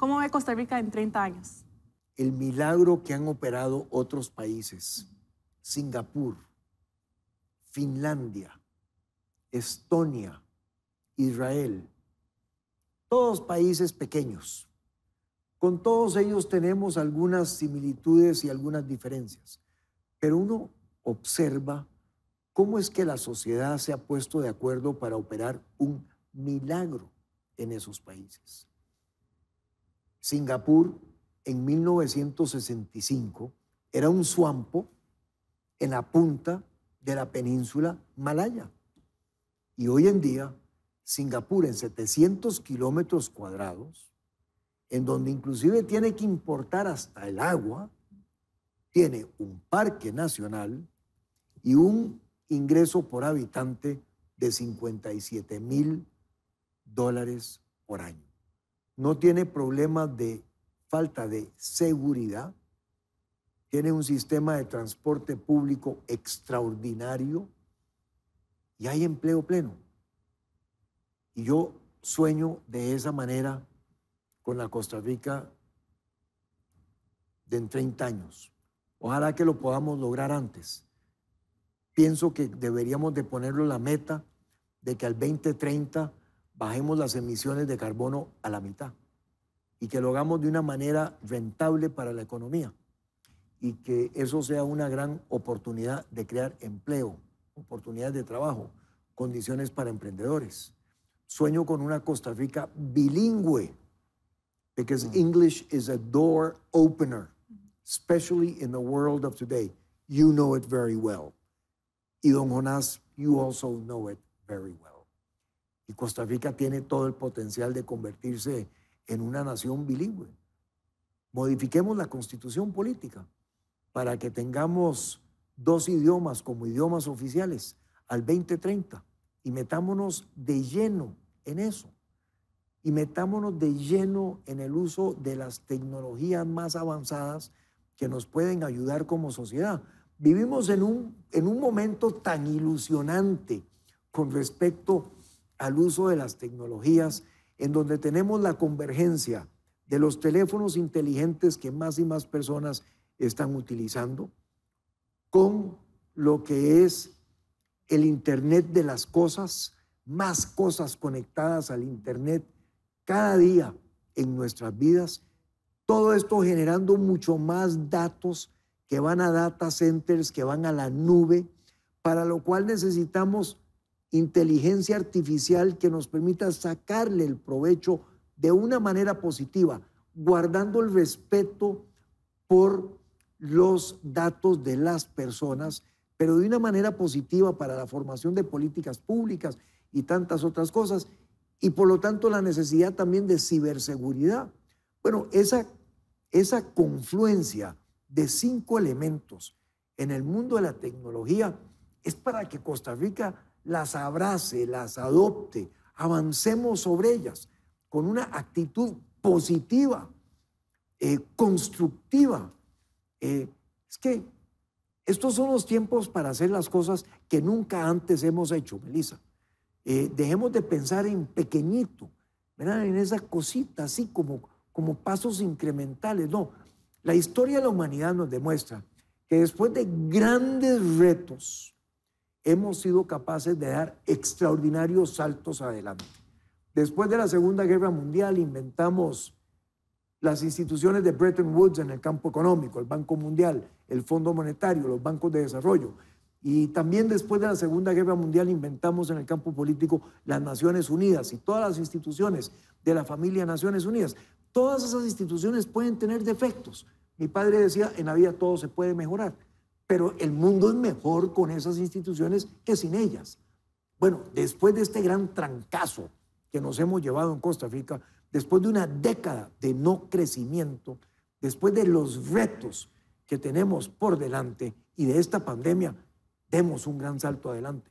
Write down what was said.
¿Cómo ve Costa Rica en 30 años? El milagro que han operado otros países, Singapur, Finlandia, Estonia, Israel, todos países pequeños. Con todos ellos tenemos algunas similitudes y algunas diferencias, pero uno observa cómo es que la sociedad se ha puesto de acuerdo para operar un milagro en esos países. Singapur en 1965 era un suampo en la punta de la península malaya. Y hoy en día, Singapur en 700 kilómetros cuadrados, en donde inclusive tiene que importar hasta el agua, tiene un parque nacional y un ingreso por habitante de 57 mil dólares por año no tiene problemas de falta de seguridad, tiene un sistema de transporte público extraordinario y hay empleo pleno. Y yo sueño de esa manera con la Costa Rica de en 30 años. Ojalá que lo podamos lograr antes. Pienso que deberíamos de ponerlo la meta de que al 2030 bajemos las emisiones de carbono a la mitad y que lo hagamos de una manera rentable para la economía y que eso sea una gran oportunidad de crear empleo, oportunidades de trabajo, condiciones para emprendedores. Sueño con una Costa Rica bilingüe, because mm. English is a door opener, especially in the world of today. You know it very well. Y don Jonás, you also know it very well. Y Costa Rica tiene todo el potencial de convertirse en una nación bilingüe. Modifiquemos la constitución política para que tengamos dos idiomas como idiomas oficiales al 2030 y metámonos de lleno en eso. Y metámonos de lleno en el uso de las tecnologías más avanzadas que nos pueden ayudar como sociedad. Vivimos en un, en un momento tan ilusionante con respecto al uso de las tecnologías, en donde tenemos la convergencia de los teléfonos inteligentes que más y más personas están utilizando, con lo que es el Internet de las cosas, más cosas conectadas al Internet cada día en nuestras vidas, todo esto generando mucho más datos que van a data centers, que van a la nube, para lo cual necesitamos inteligencia artificial que nos permita sacarle el provecho de una manera positiva, guardando el respeto por los datos de las personas, pero de una manera positiva para la formación de políticas públicas y tantas otras cosas, y por lo tanto la necesidad también de ciberseguridad. Bueno, esa, esa confluencia de cinco elementos en el mundo de la tecnología es para que Costa Rica las abrace, las adopte, avancemos sobre ellas con una actitud positiva, eh, constructiva. Eh, es que estos son los tiempos para hacer las cosas que nunca antes hemos hecho, Melissa. Eh, dejemos de pensar en pequeñito, en esa cosita, así como, como pasos incrementales. No, la historia de la humanidad nos demuestra que después de grandes retos, hemos sido capaces de dar extraordinarios saltos adelante. Después de la Segunda Guerra Mundial inventamos las instituciones de Bretton Woods en el campo económico, el Banco Mundial, el Fondo Monetario, los bancos de desarrollo. Y también después de la Segunda Guerra Mundial inventamos en el campo político las Naciones Unidas y todas las instituciones de la familia Naciones Unidas. Todas esas instituciones pueden tener defectos. Mi padre decía, en la vida todo se puede mejorar pero el mundo es mejor con esas instituciones que sin ellas. Bueno, después de este gran trancazo que nos hemos llevado en Costa Rica, después de una década de no crecimiento, después de los retos que tenemos por delante y de esta pandemia, demos un gran salto adelante.